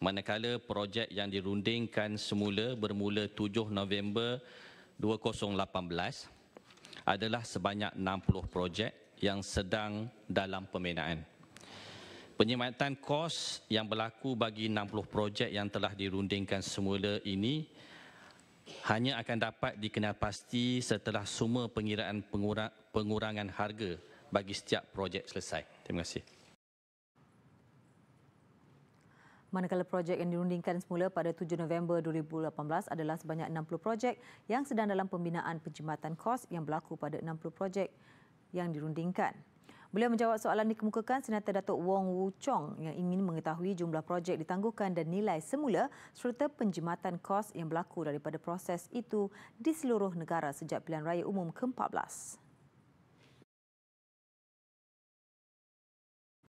manakala projek yang dirundingkan semula bermula 7 November 2018 adalah sebanyak 60 projek yang sedang dalam pembinaan. Penyematan kos yang berlaku bagi 60 projek yang telah dirundingkan semula ini hanya akan dapat dikenalpasti setelah semua pengiraan pengurangan harga bagi setiap projek selesai. Terima kasih. Manakala projek yang dirundingkan semula pada 7 November 2018 adalah sebanyak 60 projek yang sedang dalam pembinaan penjimatan kos yang berlaku pada 60 projek yang dirundingkan. Beliau menjawab soalan dikemukakan Senator Datuk Wong Wu Chong yang ingin mengetahui jumlah projek ditangguhkan dan nilai semula serta penjimatan kos yang berlaku daripada proses itu di seluruh negara sejak pilihan raya umum ke-14.